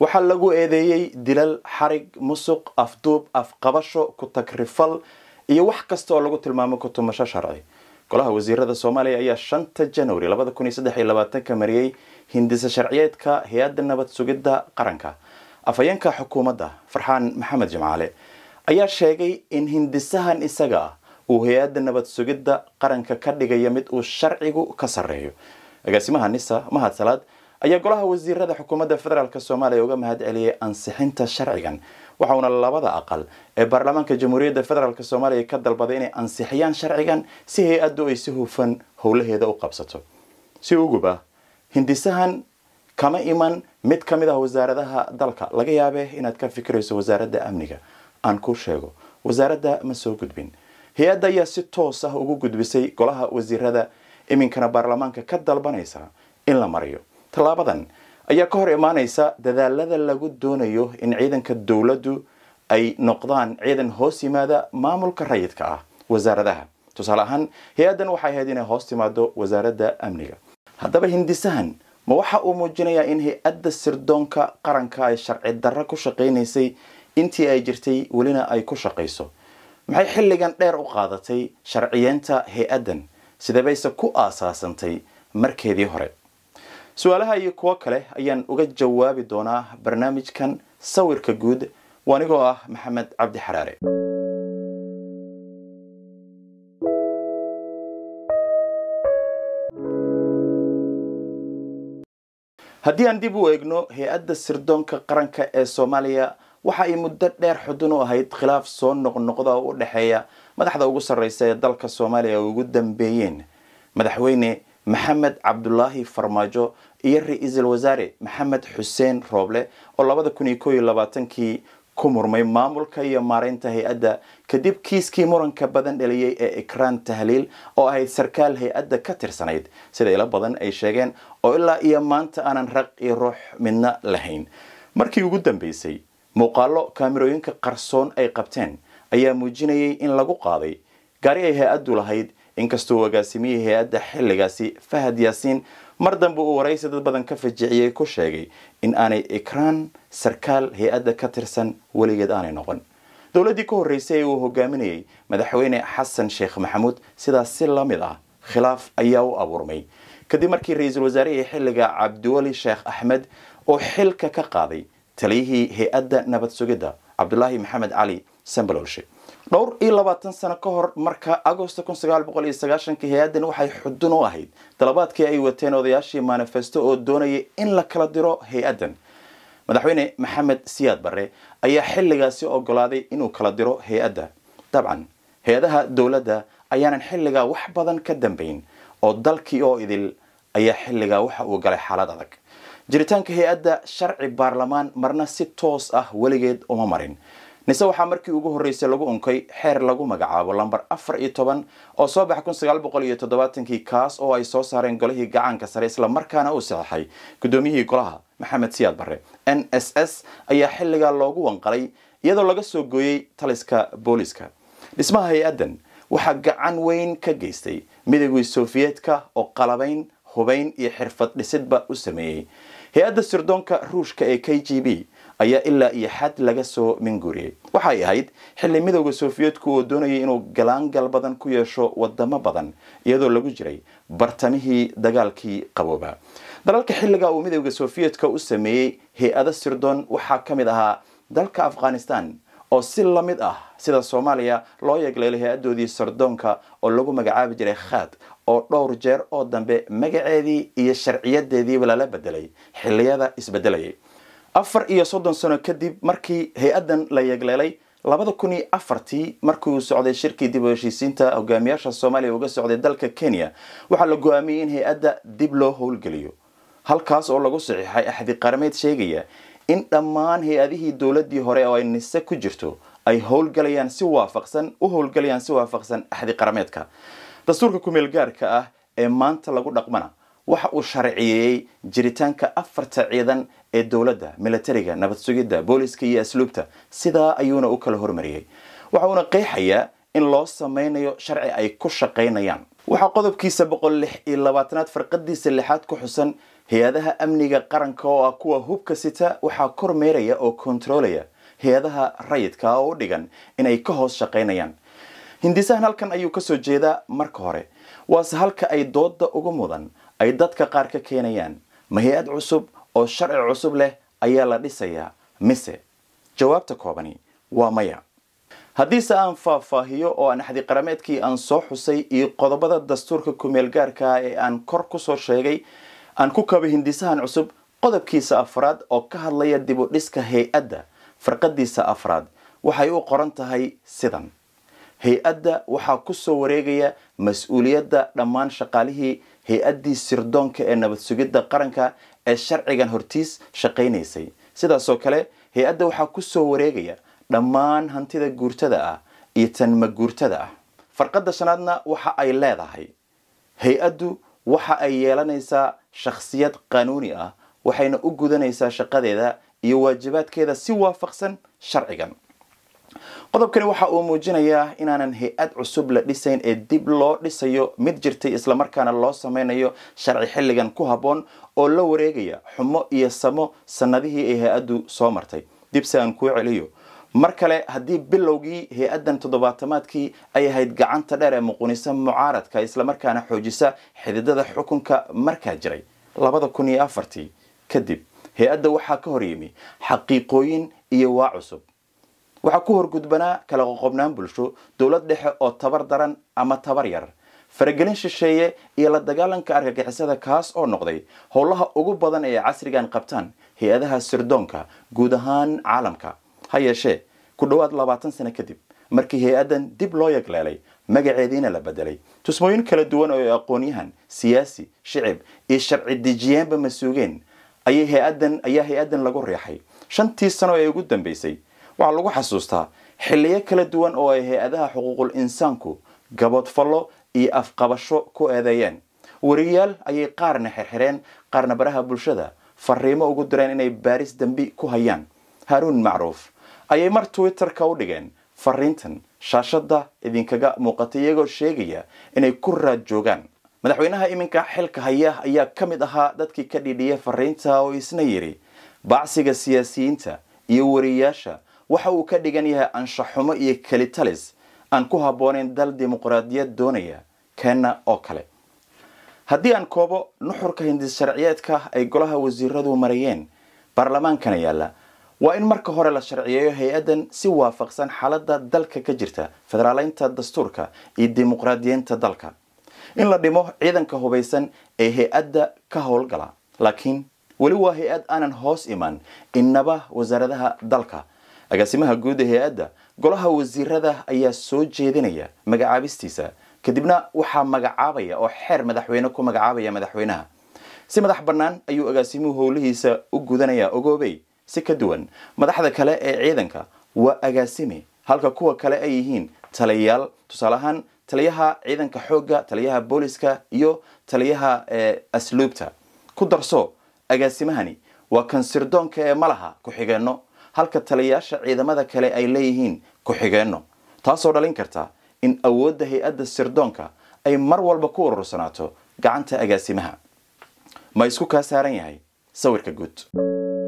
waxaa lagu eedeeyey dilal xarig musuq afduub afqabasho ku-tagrifal iyo wax kasta oo lagu tilmaamo kutumasho sharci golaha wasiirada soomaaliya ayaa shanta januari labada kun iyo saddex iyo labaatanka mariyey hindise sharciyeedka hay-adda nabad sugidda qaranka afhayeenka xukuumadda farxaan maxamed jimcaale ayaa sheegay in hindisahan isaga ah uu hay-adda nabad sugidda qaranka ka dhigaya mid uu sharcigu ka sarreeyo agaasimaha nisa mahad salaad ayaa golaha wasiirada xukuumadda federaalk soomaaliya uga mahad celiyay ansixinta sharcigan waxauna labada aqal ee baarlamaanka jamhuuriyadda federaalk soomaaliya ka dalbaday inay ansixiyaan sharcigan si hay-addu ay si hufan howlaheeda u qabsato si uguba hindisahan kama iman mid ka mid ah wasaaradaha dalka laga yaabee inaad ka fikirayso wasaaradda amniga aan ku sheego wasaaradda ma soo gudbin hay-adda ayaa si toos ah ugu gudbisay golaha wasiirada iminkana baarlamaanka ka dalbanaysa in la mariyo tallaabadan ayaa ka hor imaanaysa dadaalada lagu doonayo in ciidanka dowladdu ay noqdaan ciidan hoos yimaada maamulka rayidka ah wasaaradaha tusaale ahaan hay-addan waxay ahayd inay hoos timaado wasaaradda amniga haddaba hindisahan ma waxa uu muujinayaa in hay-adda sirdoonka qaranka ay sharci darro ku shaqaynaysay intii ay jirtay welina ay ku shaqayso maxay xilligan dheer u qaadatay sharciyeenta hay-addan sidee ku aasaasantay markeedii hore su-aalaha iyo kuwo kale ayaan uga jawaabi doonaa barnaamijkan sawirka guud anigoo ah maxamed cabdi xaraare haddii aan dib u eegno hay-adda sirdoonka qaranka ee soomaaliya waxa ay muddo dheer xudun u ahayd khilaaf soo noqnoqda oo u dhexeeya madaxda ugu sarreysa ee dalka soomaaliya ay ugu dambeeyeen madaxweyne maxamed cabdulaahi farmaajo iyo ra-iisul wasaare maxamed xuseen rooble oo labada kun iyo ko iyo labaatankii ku murmay maamulka iyo maaraynta hay-adda kadib kiiskii muranka badan dhaliyey ee ikraan tahliil oo ahayd sarkaal hay-adda ka tirsanayd sida ilo badan ay sheegeen oo ilaa iyo maanta aanan raq iyo ruux midna lahayn markii ugu dambeysay muuqaalo kaamirooyinka qarsoon ay qabteen ayaa muujinayay in lagu qaaday gaari ay hay-addu lahayd inkastoo agaasimiyihii hay-adda xilligaasi fahad yaasiin mar dambe uu waraysi dad badan ka fajiciyey ku sheegay in aanay ikraan sarkaal hay-adda ka tirsan weligeed aanay noqon dowladdii ka horreysay ee uu hogaaminayey madaxweyne xasan sheekh maxamuud sidaas si la mid ah khilaaf ayaa u abuurmay kadib markii ra-iisul wasaarehii xilliga cabdiweli sheekh axmed oo xilka ka qaaday taliyihii hay-adda nabad sugidda cabdulaahi maxamed cali sambaloolshe dhowr iyo labaatan sano ka hor marka agosto kun sagaal boqol iyo sagaashanka hay-adan waxay xudun u ahayd dalabaadkii ay wateen odayaashii manifesto oo doonayay in la kala diro hay-addan madaxweyne maxamed siyaad barre ayaa xilligaasi ogolaaday inuu kala diro hay-adda dabcan hay-adaha dowladda ayaanan xilligaa wax badan ka dambayn oo dalkii oo idil ayaa xilligaa waxa uu galay xaalad adag jiritaanka hay-adda sharci baarlamaan marna si toos ah weligeed uma marin nise waxaa markii ugu horreysay lagu unkay xeer lagu magacaabo lambar afar iyo toban oo soo baxa kun sagaal boqol iyo toddobaatankii kaas oo ay soo saareen golihii gacanka sare isla markaana uu saxeixay guddoomiyihii golaha maxamed siyaad barre n s s ayaa xilligaa loogu wanqalay iyadoo laga soo gooyey taliska booliska dhismaha hay-addan waxaa gacan weyn ka geystay midowgii sofiyeetka oo qalabayn hubayn iyo xirfad dhisidba u sameeyey hay-adda sirdoonka ruushka ee k g b ayaa ilaa iyo xad laga soo minguriyey waxay ahayd xilli midooda sofiyeedku oo doonayay inuu galaangal badan ku yeesho wadamo badan iyadoo lagu jiray bartamihii dagaalkii qabooba dalalka xilliga uu midooda sofiyeetka u sameeyey hay ado sirdoon waxaa ka mid ahaa dalka afghanistan oo si la mid ah sida soomaaliya loo yegleelay hay-adoodii sardoonka oo lagu magacaabi jiray khaad oo dhowr jeer oo dambe magaceedii iyo sharciyadeediiba lala bedelay xilliyada isbedelayay afar iyo soddon sano kadib markii hay-addan la yegleelay labada kun iyo afartii markii uu socday shirkii dib u heshiisiinta hogaamiyaasha soomaaliya uga socday dalka kenya waxaa la go-aamiyey in hay-adda dib loo howlgeliyo halkaas oo lagu saxiixay axdi qarameed sheegaya in dhammaan hay-adihii dowladdii hore oo ay nise ku jirto ay howlgelayaan si waafaqsan u howlgelayaan si waafaqsan axdi qarameedka dastuurka kumeelgaarka ah ee maanta lagu dhaqmana waxa uu sharciyeeyey jiritaanka afarta ciidan ee dowladda milatariga nabad sugidda booliska iyo asluubta sidaa ayuuna u kala hormariyey waxa uuna qeexayaa in loo sameynayo sharci ay ku shaqaynayaan waxaa qodobkiisa boqol lix iyo labaatanaad farqadiisa lixaad ku xusan hay-adaha amniga qaranka oo ah kuwa hubka sita waxaa kormeeraya oo kontaroolaya hay-adaha rayidka oo u dhigan inay ka hoos shaqaynayaan hindisahan halkan ayuu kasoo jeedaa marka hore waase halka ay dooda ugu mudan ay dadka qaar ka keenayaan ma hay-ad cusub oo sharci cusub leh ayaa la dhisayaa mise jawaabta koobani waa maya haddiise aan faahfaahiyo oo aan axdiqarameedkii aan soo xusay iyo qodobada dastuurka kumeelgaarka ah ee aan kor ku soo sheegay aan ku kabo hindisahan cusub qodobkiisa afraad oo ka hadlaya dib u dhiska hay-adda farqadiisa afraad waxay u qoran tahay sidan hay-adda waxaa ku soo wareegaya mas-uuliyadda dhammaan shaqaalihii hay-addii sirdoonka ee nabad sugidda qaranka ee sharcigan hortiis shaqaynaysay sidaasoo kale hay-adda waxaa ku soo wareegaya dhammaan hantida guurtada ah iyo tanma guurtada ah farqadda shanaadna waxa ay leedahay hay-addu waxa ay yeelanaysaa shakhsiyad qanuuni ah waxayna u gudanaysaa shaqadeeda iyo waajibaadkeeda si waafaqsan sharcigan qodobkani waxa uu muujinayaa inaanan hay-ad cusub la dhisayn ee dib loo dhisayo mid jirtay islamarkaana loo sameynayo sharci xilligan ku habboon oo la wareegaya xumo iyo samo sannadihii ay hay-addu soo martay dib si aan kuu celiyo mar kale haddii bilowgii hay-addan toddobaatamaadkii ay ahayd gacanta dheer ee muqunisa mucaaradka islamarkaana xoojisa xididada xukunka markaa jiray labada kun iyo afartii kadib hay-adda waxaa ka hor yimi xaqiiqooyin iyo waa cusub waxaa ku horgudbanaa kala qoqobnaan bulsho dowlad dhexe oo tabar daran ama tabar yar faragelin shisheeye iyo la dagaalanka argagixisada kaas oo noqday howlaha ugu badan ee casrigan qabtaan hay-adaha sirdoonka guud ahaan caalamka ha yeeshee ku dhowaad labaatan sane kadib markii hay-addan dib loo yagleelay magaceediina la bedelay tusmooyin kala duwan oo aqoonyahan siyaasi shicib iyo sharci dejiyeenba masuugeen ayaa hay-addan lagu riixay shantii sano ee ugu dambeysay waxaa lagu xasuustaa xilliyo kala duwan oo ay hay-adaha xuquuqul insaanku gaboodfallo iyo afqabasho ku eedeeyeen wariyaal ayay qaarna xirxireen qaarna baraha bulshada fariimo ugu direen inay baaris dembi ku hayaan haaruun macruuf ayay mar twitterka u dhigeen fariintan shaashadda idinkaga muuqatay iyagoo sheegaya inay ku raad joogaan madaxweynaha iminka xilka haya ayaa ka mid ahaa dadkii ka dhiidhiyay fariinta oo isna yidhi bacsiga siyaasiyiinta iyo wariyaasha waxa uu ka dhigan yahay anshaxumo iyo kelitalis aan ku habboonayn dal dimuqraadiyad doonaya keenna oo kale haddii aan koobo nuxurka sharciyeedka ay golaha wasiiradu marayeen baarlamaankana yaalla waa in marka hore la sharciyeeyo hay-addan si waafaqsan xaaladda dalka ka jirta federaalaynta dastuurka iyo dimuqraadiyeynta dalka in la dhimo ciidanka hubaysan ee hay-adda ka howlgala laakiin weli waa hay-ad aanan hoos iman inaba wasaaradaha dalka agaasimaha guud ee hay-adda golaha wasiirada ayaa soo jeedinaya magacaabistiisa kadibna waxaa magacaabaya oo xeer madaxweyne ku magacaabaya madaxweynaha si madax bannaan ayuu agaasimuhu howlihiisa u gudanaya ogoobey si ka duwan madaxda kale ee ciidanka waa agaasimi halka kuwa kale ay yihiin taliyayaal tusaale ahaan taliyaha ciidanka xoogga taliyaha booliska iyo taliyaha eh, asluubta ku darso agaasimahani waa kan sirdoonka ee malaha ku-xigeenno halka taliyaasha ciidamada kale ay leeyihiin ku-xigeenno taasoo dhalin karta in awoodda hay-adda sirdoonka ay mar walba ku urursanaato gacanta agaasimaha ma isku kaa saaran yahay sawirka guud